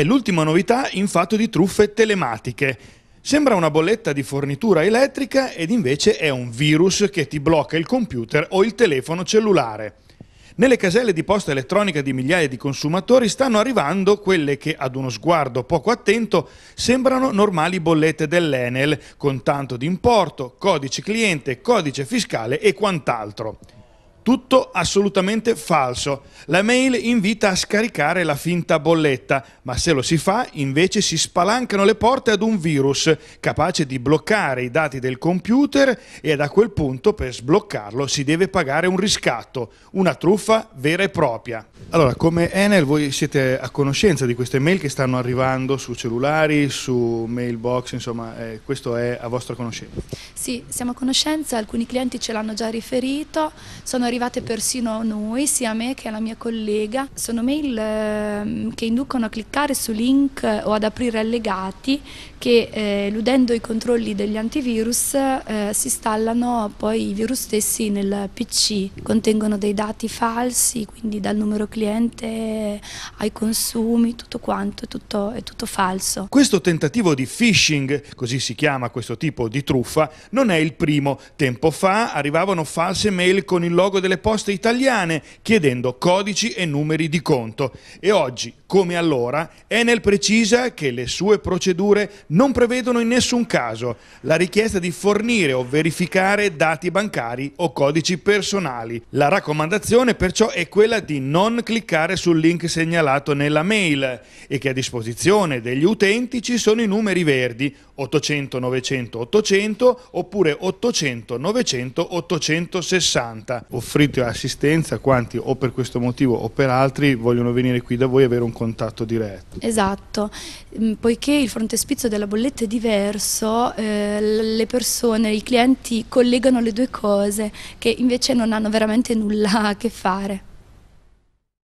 È l'ultima novità in fatto di truffe telematiche. Sembra una bolletta di fornitura elettrica ed invece è un virus che ti blocca il computer o il telefono cellulare. Nelle caselle di posta elettronica di migliaia di consumatori stanno arrivando quelle che ad uno sguardo poco attento sembrano normali bollette dell'Enel, con tanto di importo, codice cliente, codice fiscale e quant'altro. Tutto assolutamente falso. La mail invita a scaricare la finta bolletta, ma se lo si fa invece si spalancano le porte ad un virus capace di bloccare i dati del computer e da quel punto per sbloccarlo si deve pagare un riscatto, una truffa vera e propria. Allora, come Enel voi siete a conoscenza di queste mail che stanno arrivando su cellulari, su mailbox, insomma eh, questo è a vostra conoscenza? Sì, siamo a conoscenza, alcuni clienti ce l'hanno già riferito, sono arrivati arrivate persino a noi, sia a me che alla mia collega. Sono mail eh, che inducono a cliccare su link eh, o ad aprire allegati che eh, eludendo i controlli degli antivirus eh, si installano poi i virus stessi nel PC. Contengono dei dati falsi, quindi dal numero cliente ai consumi, tutto quanto, è tutto, è tutto falso. Questo tentativo di phishing, così si chiama questo tipo di truffa, non è il primo. Tempo fa arrivavano false mail con il logo Corpo delle Poste Italiane chiedendo codici e numeri di conto e oggi, come allora, Enel precisa che le sue procedure non prevedono in nessun caso la richiesta di fornire o verificare dati bancari o codici personali. La raccomandazione perciò è quella di non cliccare sul link segnalato nella mail e che a disposizione degli utenti ci sono i numeri verdi 800 900 800 oppure 800 900 860 offrite assistenza a quanti o per questo motivo o per altri vogliono venire qui da voi e avere un contatto diretto. Esatto, mm, poiché il frontespizio della bolletta è diverso, eh, le persone, i clienti collegano le due cose che invece non hanno veramente nulla a che fare.